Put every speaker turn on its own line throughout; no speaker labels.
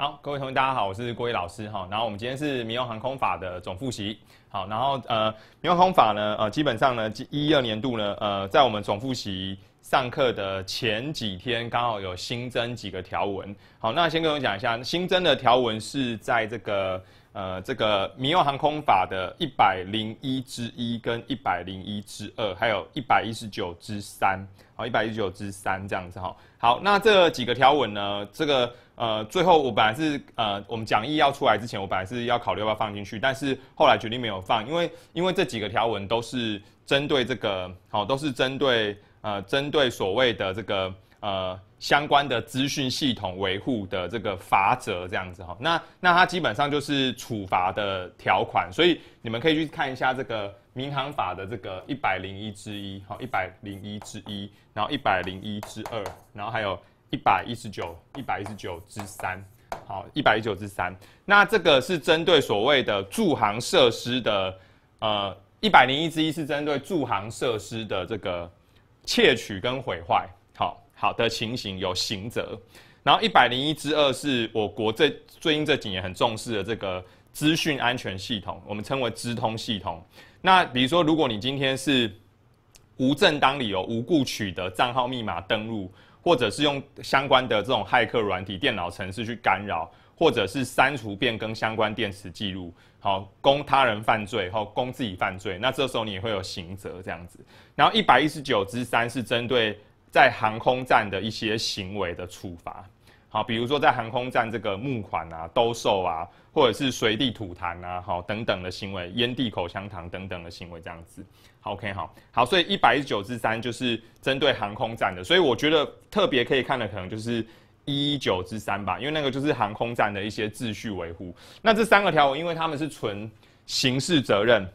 好，各位同学，大家好，我是郭毅老师哈。然后我们今天是民用航空法的总复习。好，然后呃，民用航空法呢，呃，基本上呢，一、二年度呢，呃，在我们总复习上课的前几天，刚好有新增几个条文。好，那先跟我讲一下新增的条文是在这个。呃，这个民用航空法的一百零一之一跟一百零一之二，还有一百一十九之三，好，一百一十九之三这样子哈。好，那这几个条文呢，这个呃，最后我本来是呃，我们讲义要出来之前，我本来是要考虑要放进去，但是后来决定没有放，因为因为这几个条文都是针对这个，好，都是针对呃，针对所谓的这个。呃，相关的资讯系统维护的这个法则这样子哈，那那它基本上就是处罚的条款，所以你们可以去看一下这个民航法的这个一百零一之一，好一百零一之一，然后一百零一之二，然后还有一百一十九一百一十九之三，好一百一十九之三，那这个是针对所谓的驻航设施的，呃，一百零一之一是针对驻航设施的这个窃取跟毁坏，好。好的情形有刑责，然后一百零一之二是我国这最近这几年很重视的这个资讯安全系统，我们称为资通系统。那比如说，如果你今天是无正当理由、无故取得账号密码登录，或者是用相关的这种骇客软体、电脑程式去干扰，或者是删除、变更相关电池记录，好供他人犯罪，好供自己犯罪，那这时候你也会有刑责这样子。然后一百一十九之三是针对。在航空站的一些行为的处罚，好，比如说在航空站这个募款啊、兜售啊，或者是随地吐痰啊、好等等的行为，烟蒂、口香糖等等的行为，这样子，OK，好，好，所以一百一十九之三就是针对航空站的，所以我觉得特别可以看的可能就是一九之三吧，因为那个就是航空站的一些秩序维护。那这三个条文，因为他们是纯刑事责任。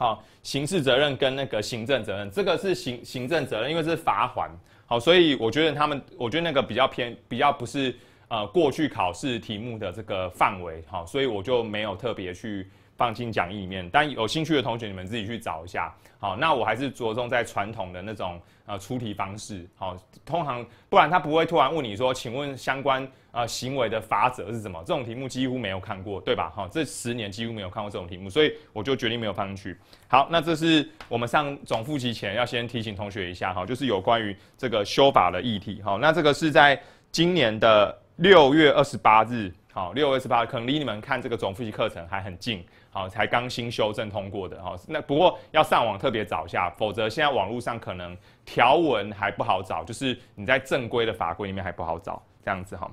好，刑事责任跟那个行政责任，这个是行行政责任，因为是罚锾。好，所以我觉得他们，我觉得那个比较偏，比较不是呃过去考试题目的这个范围。好，所以我就没有特别去。放进讲义里面，但有兴趣的同学，你们自己去找一下。好，那我还是着重在传统的那种呃出题方式。好，通常不然他不会突然问你说，请问相关啊行为的法则是什么？这种题目几乎没有看过，对吧？哈，这十年几乎没有看过这种题目，所以我就决定没有放进去。好，那这是我们上总复习前要先提醒同学一下，哈，就是有关于这个修法的议题。哈，那这个是在今年的六月二十八日。好，六十八可能离你们看这个总复习课程还很近，好，才刚新修正通过的哈。那不过要上网特别找下，否则现在网络上可能条文还不好找，就是你在正规的法规里面还不好找这样子哈。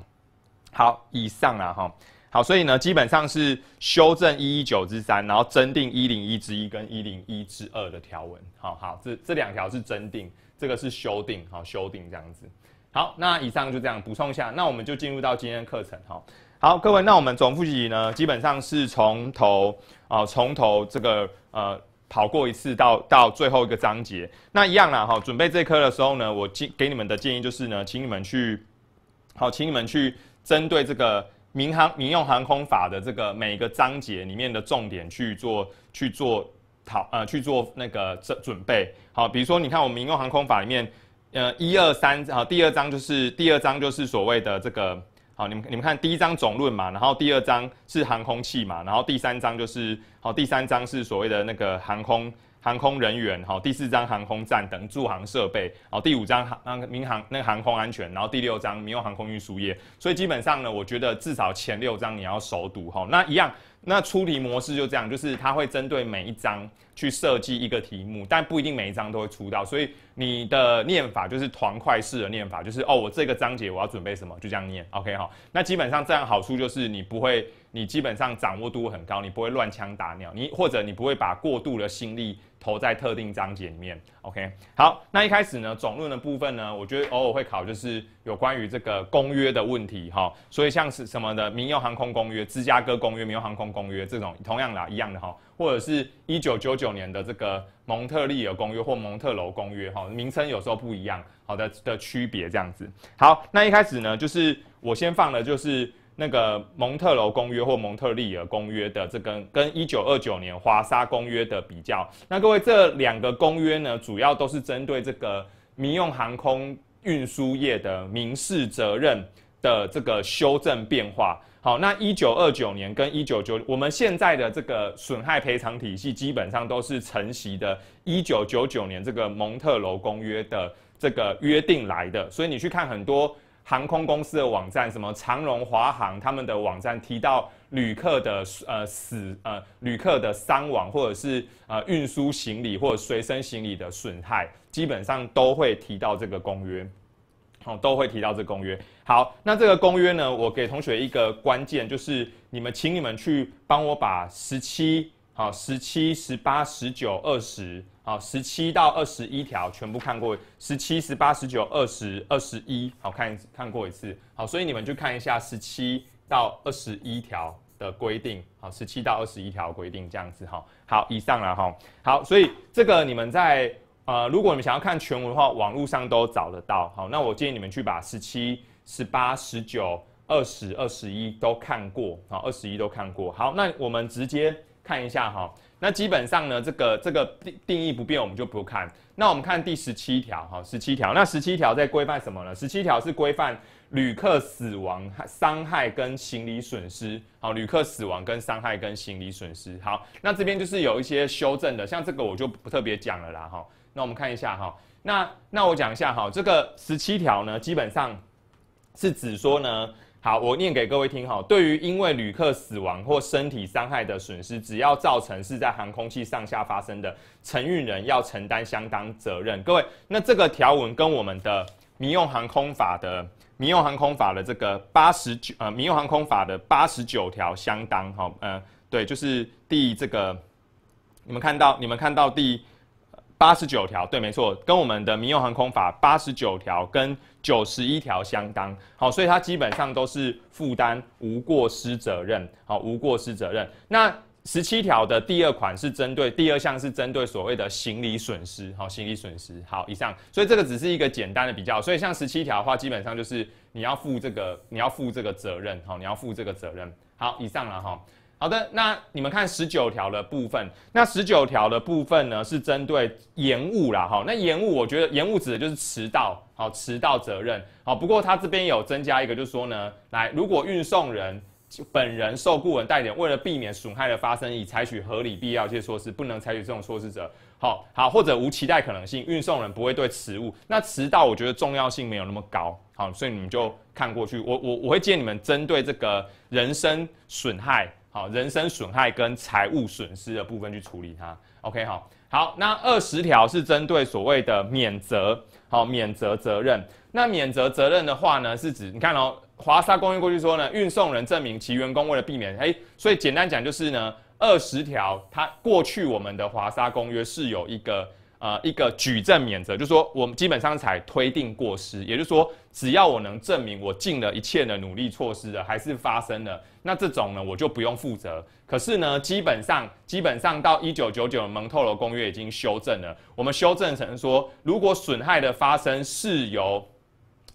好，以上啊哈，好，所以呢，基本上是修正一一九之三，然后增订一零一之一跟一零一之二的条文。好好，这这两条是增订，这个是修订，好，修订这样子。好，那以上就这样补充一下，那我们就进入到今天课程哈。好，各位，那我们总复习呢，基本上是从头啊，从头这个呃跑过一次到到最后一个章节。那一样啦，哈，准备这科的时候呢，我建给你们的建议就是呢，请你们去，好，请你们去针对这个民航民用航空法的这个每一个章节里面的重点去做去做讨呃去做那个准准备好。比如说，你看我们民用航空法里面，呃，一二三啊，第二章就是第二章就是所谓的这个。好，你们你们看，第一章总论嘛，然后第二章是航空器嘛，然后第三章就是，好，第三章是所谓的那个航空航空人员，好，第四章航空站等驻航设备，好，第五章航那个民航那个航空安全，然后第六章民用航空运输业，所以基本上呢，我觉得至少前六章你要熟读哈，那一样。那出题模式就这样，就是它会针对每一章去设计一个题目，但不一定每一章都会出到。所以你的念法就是团块式的念法，就是哦，我这个章节我要准备什么，就这样念。OK 哈，那基本上这样好处就是你不会，你基本上掌握度很高，你不会乱枪打鸟，你或者你不会把过度的心力。投在特定章节里面，OK。好，那一开始呢，总论的部分呢，我觉得偶尔会考，就是有关于这个公约的问题哈。所以像是什么的民用航空公约、芝加哥公约、民用航空公约这种，同样啦，一样的哈，或者是一九九九年的这个蒙特利尔公约或蒙特楼公约哈，名称有时候不一样，好的的区别这样子。好，那一开始呢，就是我先放的就是。那个蒙特娄公约或蒙特利尔公约的这跟跟一九二九年华沙公约的比较，那各位这两个公约呢，主要都是针对这个民用航空运输业的民事责任的这个修正变化。好，那一九二九年跟一九九，我们现在的这个损害赔偿体系基本上都是承袭的一九九九年这个蒙特娄公约的这个约定来的，所以你去看很多。航空公司的网站，什么长荣、华航，他们的网站提到旅客的呃死呃旅客的伤亡，或者是呃运输行李或者随身行李的损害，基本上都会提到这个公约，好都会提到这公约。好，那这个公约呢，我给同学一个关键，就是你们请你们去帮我把十七。好，十七、十八、十九、二十，好，十七到二十一条全部看过。十七、十八、十九、二十、二十一，好看看过一次。好，所以你们就看一下十七到二十一条的规定。好，十七到二十一条规定这样子哈。好，以上了哈。好，所以这个你们在呃，如果你们想要看全文的话，网络上都找得到。好，那我建议你们去把十七、十八、十九、二十、二十一都看过。好，二十一都看过。好，那我们直接。看一下哈，那基本上呢，这个这个定定义不变，我们就不看。那我们看第十七条哈，十七条，那十七条在规范什么呢？十七条是规范旅客死亡、伤害跟行李损失。好，旅客死亡跟伤害跟行李损失。好，那这边就是有一些修正的，像这个我就不特别讲了啦哈。那我们看一下哈，那那我讲一下哈，这个十七条呢，基本上是指说呢。好，我念给各位听哈。对于因为旅客死亡或身体伤害的损失，只要造成是在航空器上下发生的，承运人要承担相当责任。各位，那这个条文跟我们的民用航空法的民用航空法的这个八十九呃，民用航空法的八十九条相当哈。呃，对，就是第这个，你们看到，你们看到第。八十九条，对，没错，跟我们的民用航空法八十九条跟九十一条相当好，所以它基本上都是负担无过失责任，好，无过失责任。那十七条的第二款是针对第二项是针对所谓的行李损失，好，行李损失，好，以上。所以这个只是一个简单的比较，所以像十七条的话，基本上就是你要负这个你要负这个责任，好，你要负这个责任，好，以上了哈。好的，那你们看十九条的部分。那十九条的部分呢，是针对延误啦，哈。那延误，我觉得延误指的就是迟到，好，迟到责任，好。不过他这边有增加一个，就是说呢，来，如果运送人本人受雇人代理人，为了避免损害的发生，已采取合理必要，一些措施，不能采取这种措施者，好好或者无期待可能性，运送人不会对迟误，那迟到，我觉得重要性没有那么高，好，所以你们就看过去。我我我会建议你们针对这个人身损害。好，人身损害跟财务损失的部分去处理它。OK，好好，那二十条是针对所谓的免责，好，免责责任。那免责责任的话呢，是指你看哦，华沙公约过去说呢，运送人证明其员工为了避免，哎，所以简单讲就是呢，二十条它过去我们的华沙公约是有一个。呃，一个举证免责，就是说，我们基本上才推定过失，也就是说，只要我能证明我尽了一切的努力措施的，还是发生了，那这种呢，我就不用负责。可是呢，基本上，基本上到一九九九蒙特罗公约已经修正了，我们修正成说，如果损害的发生是由，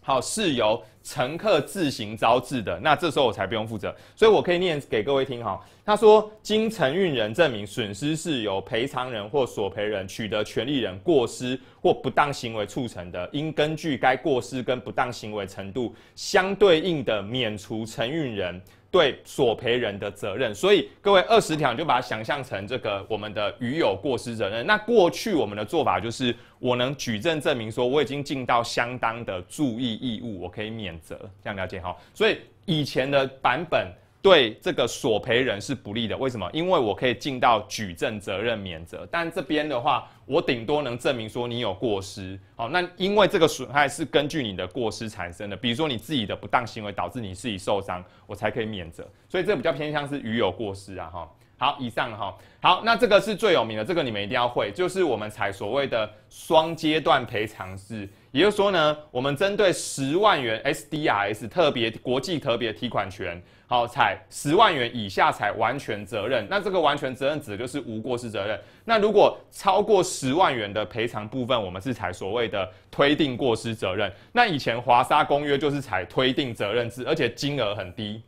好是由。乘客自行招致的，那这时候我才不用负责，所以我可以念给各位听哈。他说，经承运人证明，损失是由赔偿人或索赔人取得权利人过失或不当行为促成的，应根据该过失跟不当行为程度相对应的免除承运人。对索赔人的责任，所以各位二十条就把它想象成这个我们的与有过失责任。那过去我们的做法就是，我能举证证明说我已经尽到相当的注意义务，我可以免责，这样了解哈。所以以前的版本。对这个索赔人是不利的，为什么？因为我可以尽到举证责任免责，但这边的话，我顶多能证明说你有过失，好，那因为这个损害是根据你的过失产生的，比如说你自己的不当行为导致你自己受伤，我才可以免责，所以这比较偏向是于有过失啊，哈，好，以上哈，好，那这个是最有名的，这个你们一定要会，就是我们才所谓的双阶段赔偿制。也就是说呢，我们针对十万元 SDRS 特别国际特别提款权，好采十万元以下采完全责任，那这个完全责任指的就是无过失责任。那如果超过十万元的赔偿部分，我们是采所谓的推定过失责任。那以前华沙公约就是采推定责任制，而且金额很低，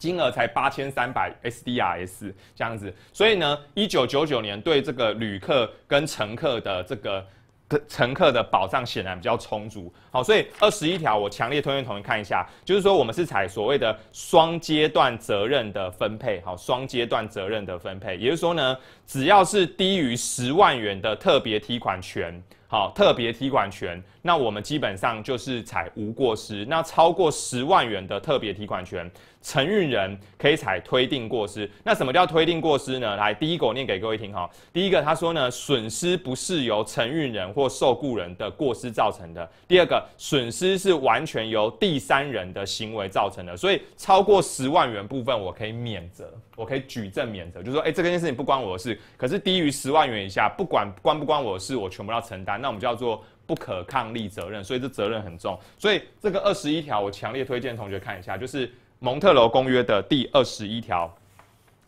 金额才八千三百 SDRS 这样子。所以呢，一九九九年对这个旅客跟乘客的这个。的乘客的保障显然比较充足，好，所以二十一条我强烈推荐同学看一下，就是说我们是采所谓的双阶段责任的分配，好，双阶段责任的分配，也就是说呢，只要是低于十万元的特别提款权。好，特别提款权，那我们基本上就是采无过失。那超过十万元的特别提款权，承运人可以采推定过失。那什么叫推定过失呢？来，第一个我念给各位听哈。第一个他说呢，损失不是由承运人或受雇人的过失造成的。第二个，损失是完全由第三人的行为造成的。所以超过十万元部分，我可以免责，我可以举证免责，就说，哎，这个件事情不关我的事。可是低于十万元以下，不管关不关我的事，我全部要承担。那我们叫做不可抗力责任，所以这责任很重，所以这个二十一条我强烈推荐同学看一下，就是《蒙特楼公约》的第二十一条，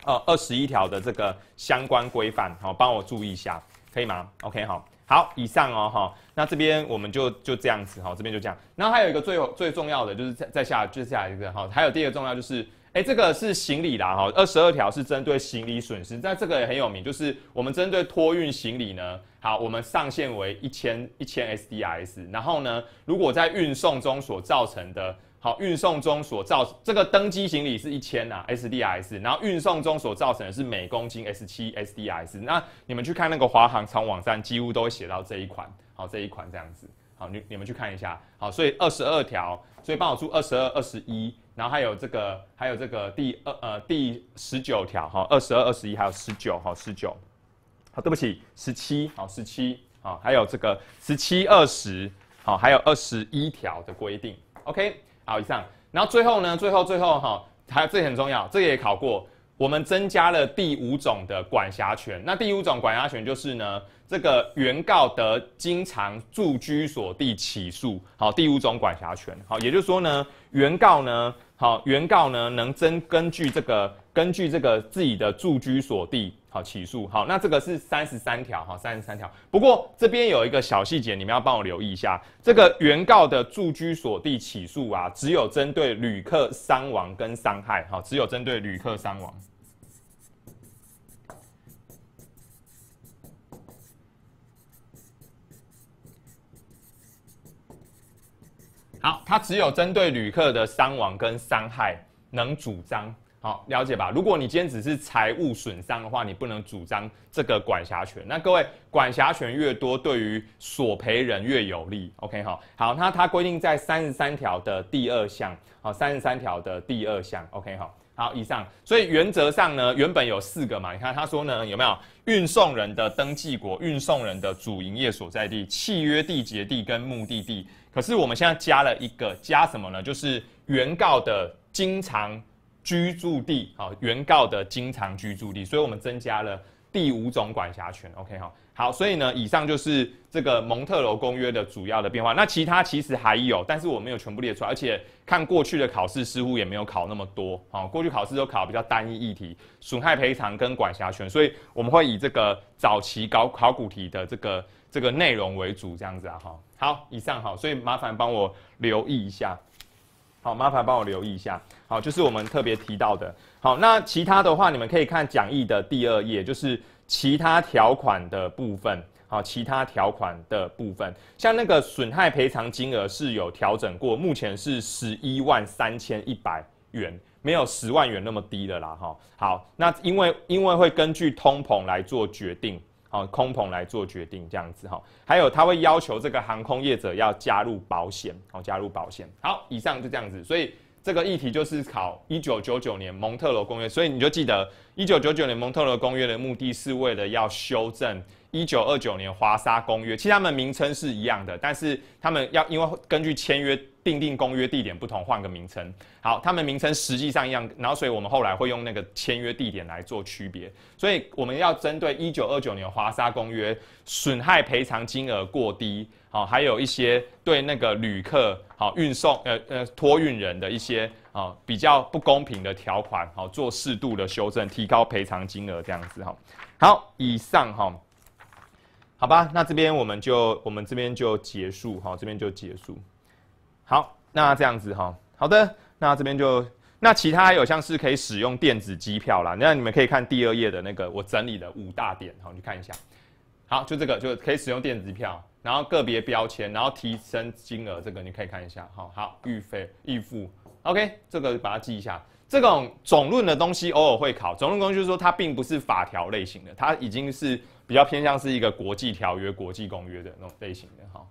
呃，二十一条的这个相关规范，好，帮我注意一下，可以吗？OK，好，好，以上哦，哈，那这边我们就就这样子，哈，这边就这样，然后还有一个最最重要的就是再再下就是下一个，哈，还有第二个重要就是，哎，这个是行李啦，哈，二十二条是针对行李损失，那这个也很有名，就是我们针对托运行李呢。好，我们上限为一千一千 SDS，然后呢，如果在运送中所造成的好，运送中所造这个登机行李是一千呐 SDS，然后运送中所造成的是每公斤 S 七 SDS，那你们去看那个华航长网站，几乎都会写到这一款，好这一款这样子，好你你们去看一下，好，所以二十二条，所以帮我出二十二二十一，然后还有这个还有这个第二呃第十九条哈，二十二二十一还有十九哈十九。好，对不起，十七，好，十七，好，还有这个十七二十，好，还有二十一条的规定，OK，好，以上，然后最后呢，最后最后哈，还这很重要，这个也考过，我们增加了第五种的管辖权，那第五种管辖权就是呢，这个原告得经常住居所地起诉，好，第五种管辖权，好，也就是说呢，原告呢，好，原告呢能增根据这个根据这个自己的住居所地。好起诉，好，那这个是三十三条，哈，三十三条。不过这边有一个小细节，你们要帮我留意一下。这个原告的住居所地起诉啊，只有针对旅客伤亡跟伤害，哈，只有针对旅客伤亡。好，他只有针对旅客的伤亡跟伤害能主张。好，了解吧。如果你今天只是财务损伤的话，你不能主张这个管辖权。那各位，管辖权越多，对于索赔人越有利。OK，好。好，那它规定在三十三条的第二项。好，三十三条的第二项。OK，好。好，以上。所以原则上呢，原本有四个嘛。你看他说呢，有没有运送人的登记国、运送人的主营业所在地、契约缔结地跟目的地？可是我们现在加了一个，加什么呢？就是原告的经常。居住地啊，原告的经常居住地，所以我们增加了第五种管辖权。OK 哈，好，所以呢，以上就是这个蒙特罗公约的主要的变化。那其他其实还有，但是我没有全部列出来，而且看过去的考试似乎也没有考那么多啊。过去考试都考比较单一议题，损害赔偿跟管辖权，所以我们会以这个早期考考古题的这个这个内容为主，这样子啊哈。好，以上好，所以麻烦帮我留意一下。好，麻烦帮我留意一下。好，就是我们特别提到的。好，那其他的话，你们可以看讲义的第二页，就是其他条款的部分。好，其他条款的部分，像那个损害赔偿金额是有调整过，目前是十一万三千一百元，没有十万元那么低的啦。哈，好，那因为因为会根据通膨来做决定。好，空棚来做决定，这样子哈。还有，他会要求这个航空业者要加入保险，哦，加入保险。好，以上就这样子。所以这个议题就是考一九九九年蒙特罗公约。所以你就记得，一九九九年蒙特罗公约的目的是为了要修正一九二九年华沙公约。其实他们名称是一样的，但是他们要因为根据签约。订定公约地点不同，换个名称。好，他们名称实际上一样，然后所以我们后来会用那个签约地点来做区别。所以我们要针对一九二九年华沙公约损害赔偿金额过低，好，还有一些对那个旅客好运送呃呃托运人的一些啊比较不公平的条款，好做适度的修正，提高赔偿金额这样子哈。好，以上哈，好吧，那这边我们就我们这边就结束哈，这边就结束。好，那这样子哈，好的，那这边就那其他有像是可以使用电子机票啦，那你们可以看第二页的那个我整理的五大点，好，你看一下。好，就这个，就可以使用电子票，然后个别标签，然后提升金额，这个你可以看一下，好好预费预付，OK，这个把它记一下。这种总论的东西偶尔会考，总论东西就是说它并不是法条类型的，它已经是比较偏向是一个国际条约、国际公约的那种类型的哈。